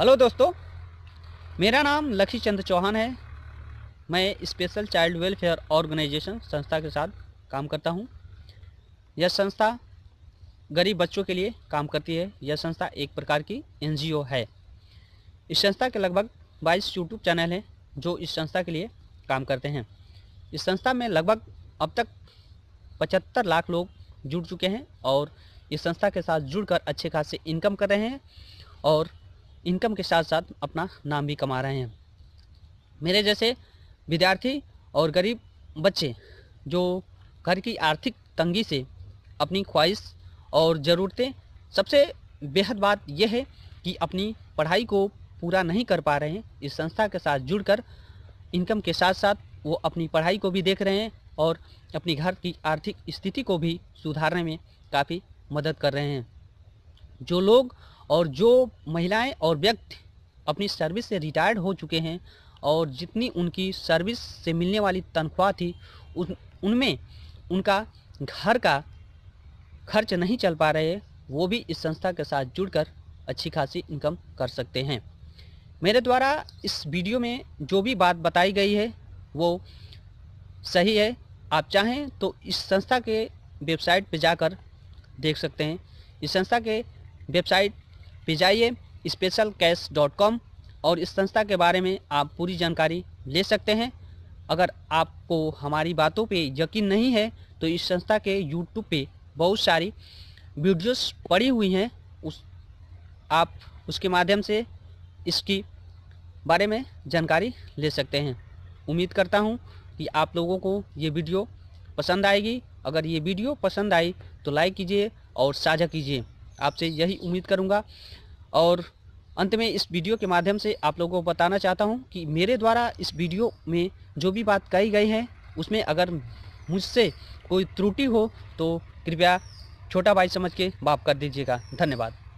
hello दोस्तों मेरा नाम लक्ष्य चंद चौहान है मैं स्पेशल चाइल्ड वेलफेयर ऑर्गेनाइजेशन संस्था के साथ काम करता हूँ यह संस्था गरीब बच्चों के लिए काम करती है यह संस्था एक प्रकार की एनजीओ है इस संस्था के लगभग 22 यूट्यूब चैनल हैं जो इस संस्था के लिए काम करते हैं इस संस्था में लगभग अब तक पचहत्तर लाख लोग जुड़ चुके हैं और इस संस्था के साथ जुड़कर अच्छे खासे इनकम कर रहे हैं और इनकम के साथ साथ अपना नाम भी कमा रहे हैं मेरे जैसे विद्यार्थी और गरीब बच्चे जो घर की आर्थिक तंगी से अपनी ख्वाहिश और ज़रूरतें सबसे बेहद बात यह है कि अपनी पढ़ाई को पूरा नहीं कर पा रहे हैं इस संस्था के साथ जुड़कर इनकम के साथ साथ वो अपनी पढ़ाई को भी देख रहे हैं और अपनी घर की आर्थिक स्थिति को भी सुधारने में काफ़ी मदद कर रहे हैं जो लोग और जो महिलाएं और व्यक्ति अपनी सर्विस से रिटायर्ड हो चुके हैं और जितनी उनकी सर्विस से मिलने वाली तनख्वाह थी उनमें उनका घर का खर्च नहीं चल पा रहे वो भी इस संस्था के साथ जुड़कर अच्छी खासी इनकम कर सकते हैं मेरे द्वारा इस वीडियो में जो भी बात बताई गई है वो सही है आप चाहें तो इस संस्था के वेबसाइट पर जाकर देख सकते हैं इस संस्था के वेबसाइट पे जाइए स्पेशल कैश डॉट कॉम और इस संस्था के बारे में आप पूरी जानकारी ले सकते हैं अगर आपको हमारी बातों पे यकीन नहीं है तो इस संस्था के यूट्यूब पे बहुत सारी वीडियोस पड़ी हुई हैं उस आप उसके माध्यम से इसकी बारे में जानकारी ले सकते हैं उम्मीद करता हूँ कि आप लोगों को ये वीडियो पसंद आएगी अगर ये वीडियो पसंद आई तो लाइक कीजिए और साझा कीजिए आपसे यही उम्मीद करूँगा और अंत में इस वीडियो के माध्यम से आप लोगों को बताना चाहता हूं कि मेरे द्वारा इस वीडियो में जो भी बात कही गई है उसमें अगर मुझसे कोई त्रुटि हो तो कृपया छोटा भाई समझ के माफ़ कर दीजिएगा धन्यवाद